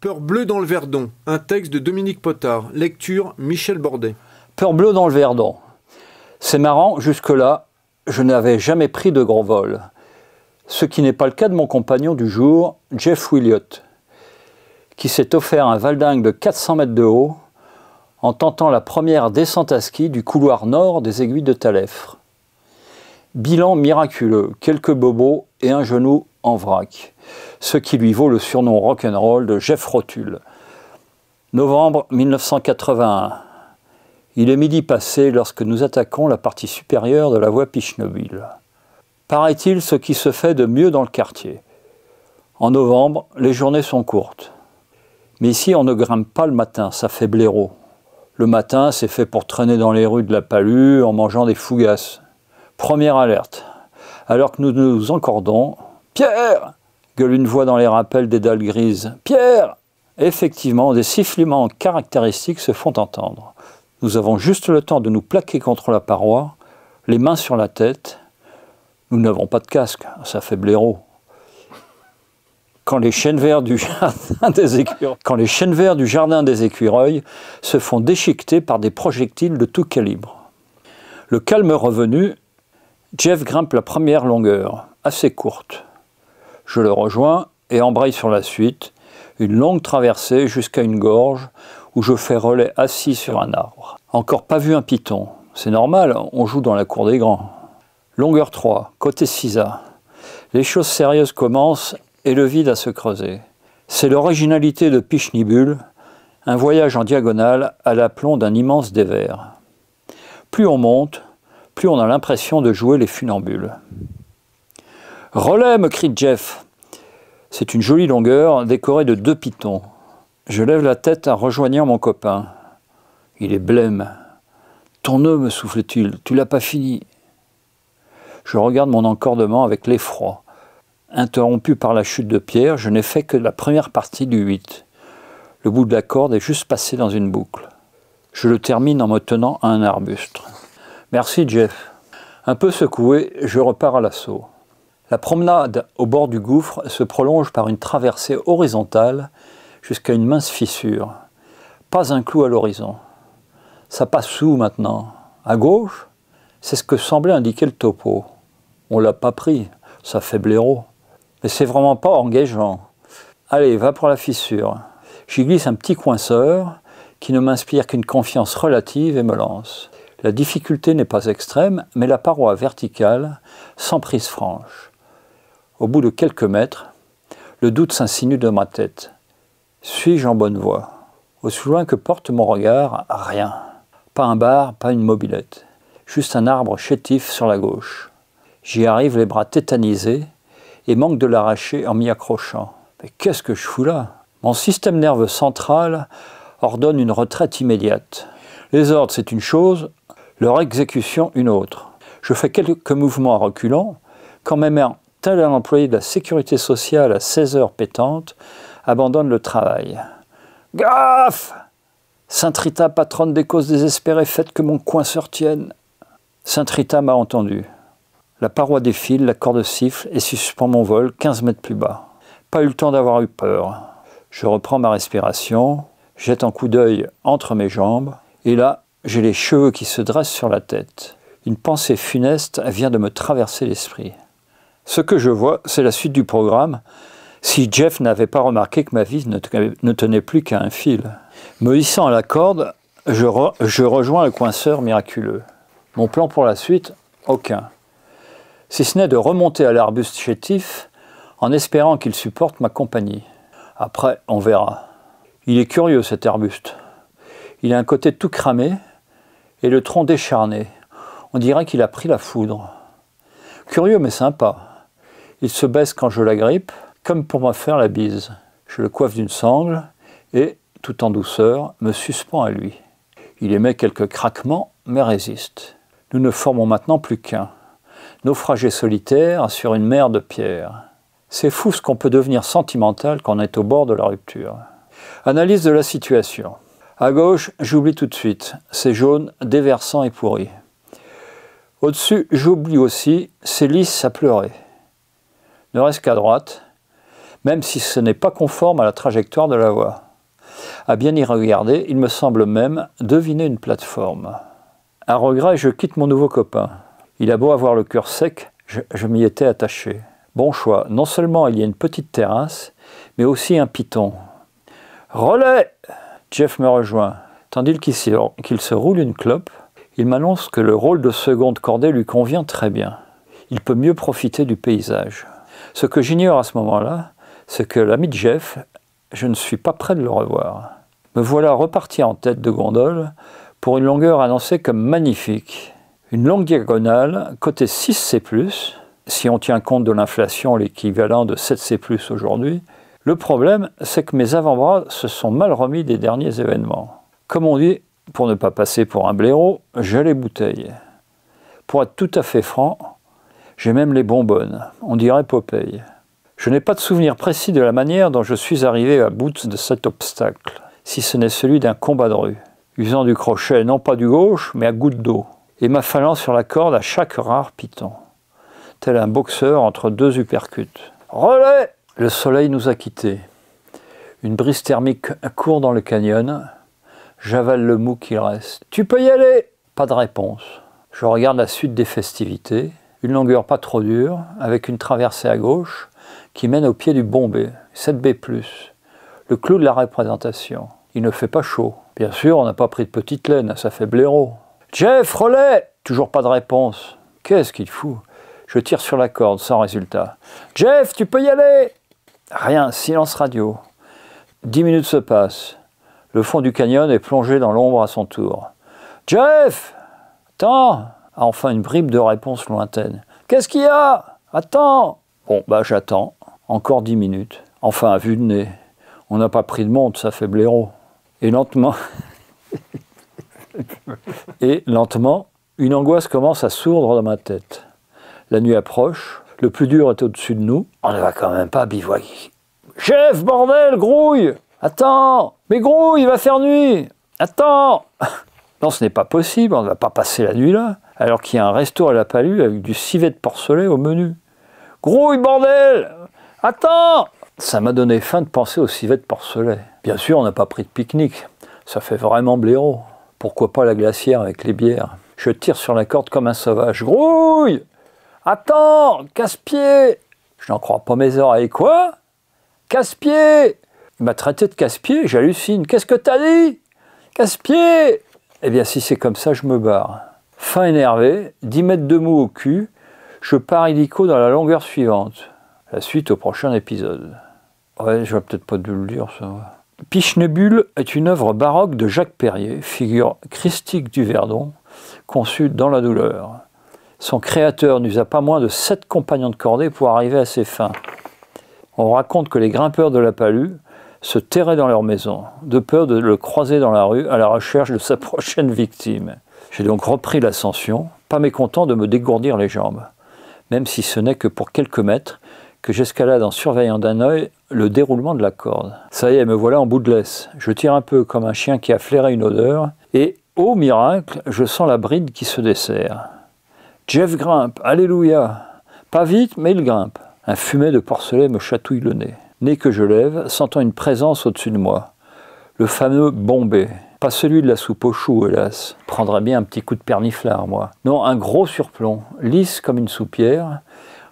Peur bleue dans le Verdon, un texte de Dominique Potard, lecture Michel Bordet. Peur bleue dans le Verdon. C'est marrant, jusque-là, je n'avais jamais pris de grand vol. Ce qui n'est pas le cas de mon compagnon du jour, Jeff Williot, qui s'est offert un valdingue de 400 mètres de haut en tentant la première descente à ski du couloir nord des aiguilles de Talefre. Bilan miraculeux, quelques bobos et un genou en vrac, ce qui lui vaut le surnom rock'n'roll de Jeff Rotul. Novembre 1981. Il est midi passé lorsque nous attaquons la partie supérieure de la voie Pichnobil. Paraît-il ce qui se fait de mieux dans le quartier. En novembre, les journées sont courtes. Mais ici, on ne grimpe pas le matin, ça fait blaireau. Le matin, c'est fait pour traîner dans les rues de la Palue en mangeant des fougasses. Première alerte. Alors que nous nous encordons, Pierre gueule une voix dans les rappels des dalles grises. Pierre Effectivement, des sifflements caractéristiques se font entendre. Nous avons juste le temps de nous plaquer contre la paroi, les mains sur la tête. Nous n'avons pas de casque, ça fait blaireau. Quand les chênes verts du jardin des écureuils, quand les chênes verts du jardin des écureuils se font déchiqueter par des projectiles de tout calibre. Le calme revenu, Jeff grimpe la première longueur, assez courte. Je le rejoins et embraye sur la suite, une longue traversée jusqu'à une gorge où je fais relais assis sur un arbre. Encore pas vu un piton, C'est normal, on joue dans la cour des grands. Longueur 3, côté 6a. Les choses sérieuses commencent et le vide à se creuser. C'est l'originalité de Pichnibul, un voyage en diagonale à l'aplomb d'un immense dévers. Plus on monte, plus on a l'impression de jouer les funambules. Relais me crie Jeff. C'est une jolie longueur décorée de deux pitons. Je lève la tête en rejoignant mon copain. Il est blême. Ton nœud, me souffle-t-il, tu l'as pas fini. Je regarde mon encordement avec l'effroi. Interrompu par la chute de pierre, je n'ai fait que la première partie du huit. Le bout de la corde est juste passé dans une boucle. Je le termine en me tenant à un arbuste. Merci Jeff. Un peu secoué, je repars à l'assaut. La promenade au bord du gouffre se prolonge par une traversée horizontale jusqu'à une mince fissure. Pas un clou à l'horizon. Ça passe sous maintenant À gauche C'est ce que semblait indiquer le topo. On l'a pas pris, ça fait blaireau. Mais c'est vraiment pas engageant. Allez, va pour la fissure. J'y glisse un petit coinceur qui ne m'inspire qu'une confiance relative et me lance. La difficulté n'est pas extrême, mais la paroi verticale sans prise franche. Au bout de quelques mètres, le doute s'insinue dans ma tête. Suis-je en bonne voie Aussi loin que porte mon regard, rien. Pas un bar, pas une mobilette. Juste un arbre chétif sur la gauche. J'y arrive les bras tétanisés et manque de l'arracher en m'y accrochant. Mais qu'est-ce que je fous là Mon système nerveux central ordonne une retraite immédiate. Les ordres, c'est une chose, leur exécution, une autre. Je fais quelques mouvements en reculant, quand mains tel employé de la sécurité sociale à 16 heures pétantes abandonne le travail. Gaffe Saint Rita, patronne des causes désespérées, faites que mon coin se retienne. Saint Rita m'a entendu. La paroi défile, la corde siffle et suspend mon vol 15 mètres plus bas. Pas eu le temps d'avoir eu peur. Je reprends ma respiration, jette un coup d'œil entre mes jambes, et là, j'ai les cheveux qui se dressent sur la tête. Une pensée funeste vient de me traverser l'esprit. Ce que je vois, c'est la suite du programme. Si Jeff n'avait pas remarqué que ma vie ne tenait plus qu'à un fil. Me hissant à la corde, je, je rejoins le coinceur miraculeux. Mon plan pour la suite, aucun. Si ce n'est de remonter à l'arbuste chétif en espérant qu'il supporte ma compagnie. Après, on verra. Il est curieux cet arbuste. Il a un côté tout cramé et le tronc décharné. On dirait qu'il a pris la foudre. Curieux mais sympa. Il se baisse quand je l'agrippe, comme pour me faire la bise. Je le coiffe d'une sangle et, tout en douceur, me suspends à lui. Il émet quelques craquements, mais résiste. Nous ne formons maintenant plus qu'un. Naufragé solitaire sur une mer de pierre. C'est fou ce qu'on peut devenir sentimental quand on est au bord de la rupture. Analyse de la situation. À gauche, j'oublie tout de suite. C'est jaune, déversant et pourri. Au-dessus, j'oublie aussi, c'est lisse à pleurer ne reste qu'à droite, même si ce n'est pas conforme à la trajectoire de la voie. À bien y regarder, il me semble même deviner une plateforme. À regret, je quitte mon nouveau copain. Il a beau avoir le cœur sec, je, m'y étais attaché. Bon choix, non seulement il y a une petite terrasse, mais aussi un piton. Relais Jeff me rejoint. Tandis qu'il se roule une clope, il m'annonce que le rôle de seconde cordée lui convient très bien. Il peut mieux profiter du paysage. Ce que j'ignore à ce moment-là, c'est que l'ami de Jeff, je ne suis pas prêt de le revoir. Me voilà reparti en tête de gondole pour une longueur annoncée comme magnifique. Une longue diagonale, côté 6C, si on tient compte de l'inflation, l'équivalent de 7C aujourd'hui. Le problème, c'est que mes avant-bras se sont mal remis des derniers événements. Comme on dit, pour ne pas passer pour un blaireau, j'ai les bouteilles. Pour être tout à fait franc, j'ai même les bonbonnes. On dirait Popeye. Je n'ai pas de souvenir précis de la manière dont je suis arrivé à bout de cet obstacle, si ce n'est celui d'un combat de rue, usant du crochet non pas du gauche, mais à goutte d'eau, et m'affalant sur la corde à chaque rare piton, tel un boxeur entre deux uppercuts. Relais Le soleil nous a quittés. Une brise thermique court dans le canyon. J'avale le mou qu'il reste. Tu peux y aller Pas de réponse. Je regarde la suite des festivités une longueur pas trop dure, avec une traversée à gauche qui mène au pied du bon B, 7B+, le clou de la représentation. Il ne fait pas chaud. Bien sûr, on n'a pas pris de petite laine, ça fait blaireau. Jeff, relais Toujours pas de réponse. Qu'est-ce qu'il fout Je tire sur la corde, sans résultat. Jeff, tu peux y aller Rien, silence radio. Dix minutes se passent. Le fond du canyon est plongé dans l'ombre à son tour. Jeff Attends enfin une bribe de réponse lointaine. Qu'est-ce qu'il y a Attends Bon, bah j'attends. Encore dix minutes. Enfin, à vue de nez. On n'a pas pris de monde, ça fait blaireau. Et lentement. Et lentement, une angoisse commence à sourdre dans ma tête. La nuit approche, le plus dur est au-dessus de nous. On ne va quand même pas bivouaquer. Chef, bordel, grouille Attends Mais grouille, il va faire nuit Attends Non, ce n'est pas possible, on ne va pas passer la nuit là alors qu'il y a un resto à la Palue avec du civet de porcelet au menu. Grouille, bordel Attends Ça m'a donné faim de penser au civet de porcelet. Bien sûr, on n'a pas pris de pique-nique. Ça fait vraiment blaireau. Pourquoi pas la glacière avec les bières Je tire sur la corde comme un sauvage. Grouille Attends Casse-pied Je n'en crois pas mes oreilles. Quoi Casse-pied Il m'a traité de casse-pied, j'hallucine. Qu'est-ce que t'as dit Casse-pied Eh bien, si c'est comme ça, je me barre. Fin énervé, 10 mètres de mou au cul, je pars illico dans la longueur suivante. La suite au prochain épisode. Ouais, je vais peut-être pas le dire ça. est une œuvre baroque de Jacques Perrier, figure christique du Verdon, conçue dans la douleur. Son créateur n'usa pas moins de sept compagnons de cordée pour arriver à ses fins. On raconte que les grimpeurs de la Palue se terraient dans leur maison, de peur de le croiser dans la rue à la recherche de sa prochaine victime. J'ai donc repris l'ascension, pas mécontent de me dégourdir les jambes, même si ce n'est que pour quelques mètres que j'escalade en surveillant d'un œil le déroulement de la corde. Ça y est, me voilà en bout de laisse. Je tire un peu comme un chien qui a flairé une odeur, et, ô miracle, je sens la bride qui se dessert. Jeff grimpe, alléluia Pas vite, mais il grimpe. Un fumet de porcelet me chatouille le nez. Nez que je lève, sentant une présence au-dessus de moi. Le fameux bombé. Pas celui de la soupe aux choux, hélas. Prendrait bien un petit coup de perniflard, moi. Non, un gros surplomb, lisse comme une soupière,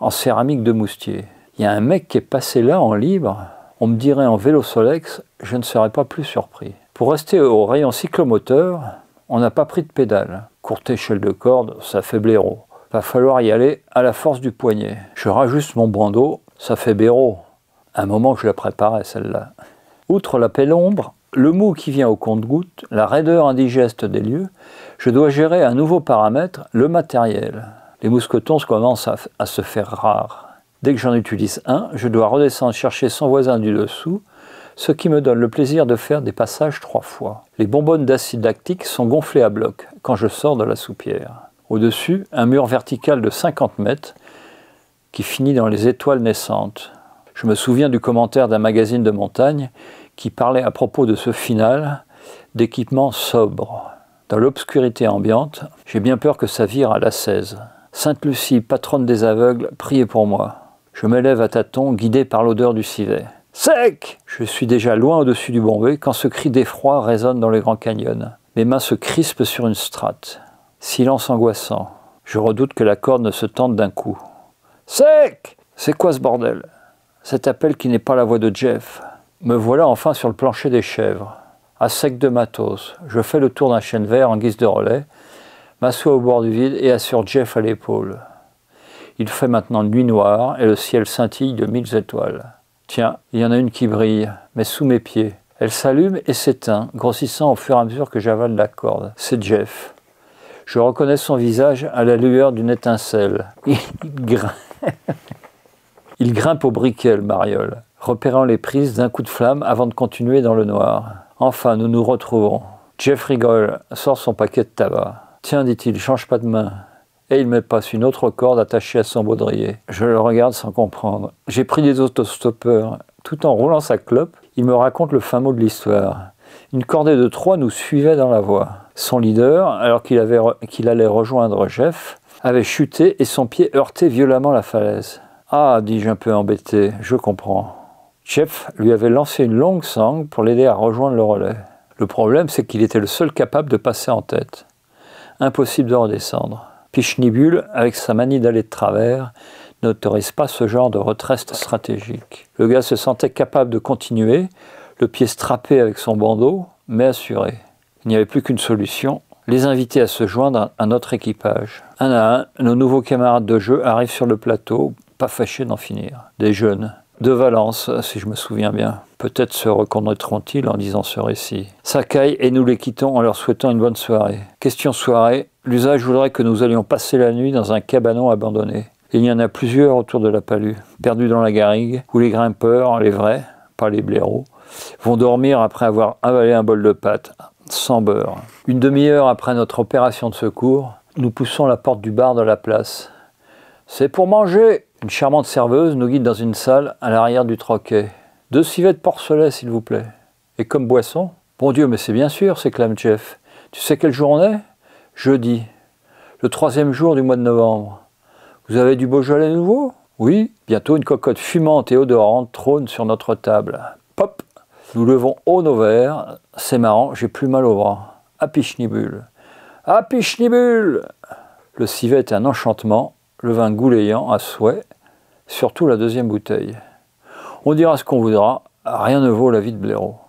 en céramique de moustier. Il y a un mec qui est passé là en libre, on me dirait en vélo Solex, je ne serais pas plus surpris. Pour rester au rayon cyclomoteur, on n'a pas pris de pédale. Courte échelle de corde, ça fait blaireau. Va falloir y aller à la force du poignet. Je rajuste mon bandeau, ça fait béro. Un moment que je la préparais, celle-là. Outre la ombre le mou qui vient au compte-goutte, la raideur indigeste des lieux, je dois gérer un nouveau paramètre, le matériel. Les mousquetons commencent à, se faire rares. Dès que j'en utilise un, je dois redescendre chercher son voisin du dessous, ce qui me donne le plaisir de faire des passages trois fois. Les bonbonnes d'acide lactique sont gonflées à bloc quand je sors de la soupière. Au-dessus, un mur vertical de 50 mètres qui finit dans les étoiles naissantes. Je me souviens du commentaire d'un magazine de montagne qui parlait à propos de ce final d'équipement sobre. Dans l'obscurité ambiante, j'ai bien peur que ça vire à la 16. Sainte Lucie, patronne des aveugles, priez pour moi. Je m'élève à tâtons, guidé par l'odeur du civet. Sec Je suis déjà loin au-dessus du Bombay quand ce cri d'effroi résonne dans le grand canyon. Mes mains se crispent sur une strate. Silence angoissant. Je redoute que la corde ne se tente d'un coup. Sec C'est quoi ce bordel Cet appel qui n'est pas la voix de Jeff. Me voilà enfin sur le plancher des chèvres, à sec de matos. Je fais le tour d'un chêne vert en guise de relais, m'assois au bord du vide et assure Jeff à l'épaule. Il fait maintenant nuit noire et le ciel scintille de mille étoiles. Tiens, il y en a une qui brille, mais sous mes pieds. Elle s'allume et s'éteint, grossissant au fur et à mesure que j'avale la corde. C'est Jeff. Je reconnais son visage à la lueur d'une étincelle. Il grimpe. au briquet, le mariole repérant les prises d'un coup de flamme avant de continuer dans le noir. Enfin, nous nous retrouvons. Jeff rigole, sort son paquet de tabac. Tiens, dit-il, change pas de main. Et il me passe une autre corde attachée à son baudrier. Je le regarde sans comprendre. J'ai pris des autostoppeurs. Tout en roulant sa clope, il me raconte le fin mot de l'histoire. Une cordée de trois nous suivait dans la voie. Son leader, alors qu'il allait rejoindre Jeff, avait chuté et son pied heurtait violemment la falaise. Ah, dis-je un peu embêté, je comprends. Chef lui avait lancé une longue sangle pour l'aider à rejoindre le relais. Le problème, c'est qu'il était le seul capable de passer en tête. Impossible de redescendre. Pichnibule, avec sa manie d'aller de travers, n'autorise pas ce genre de retraite stratégique. Le gars se sentait capable de continuer, le pied strappé avec son bandeau, mais assuré. Il n'y avait plus qu'une solution, les inviter à se joindre à notre équipage. Un à un, nos nouveaux camarades de jeu arrivent sur le plateau, pas fâchés d'en finir. Des jeunes, de Valence, si je me souviens bien. Peut-être se reconnaîtront-ils en disant ce récit. Sakai et nous les quittons en leur souhaitant une bonne soirée. Question soirée, l'usage voudrait que nous allions passer la nuit dans un cabanon abandonné. Il y en a plusieurs autour de la palue, perdus dans la garrigue, où les grimpeurs, les vrais, pas les blaireaux, vont dormir après avoir avalé un bol de pâte, sans beurre. Une demi-heure après notre opération de secours, nous poussons la porte du bar de la place. C'est pour manger une charmante serveuse nous guide dans une salle à l'arrière du troquet. Deux civets de porcelet, s'il vous plaît. Et comme boisson Bon Dieu, mais c'est bien sûr, s'éclame Jeff. Tu sais quel jour on est Jeudi, le troisième jour du mois de novembre. Vous avez du beau Beaujolais nouveau Oui, bientôt une cocotte fumante et odorante trône sur notre table. Pop Nous levons haut nos verres. C'est marrant, j'ai plus mal au bras. À Apichnibule !» Le civet est un enchantement le vin goulayant à souhait, surtout la deuxième bouteille. On dira ce qu'on voudra, rien ne vaut la vie de blaireau.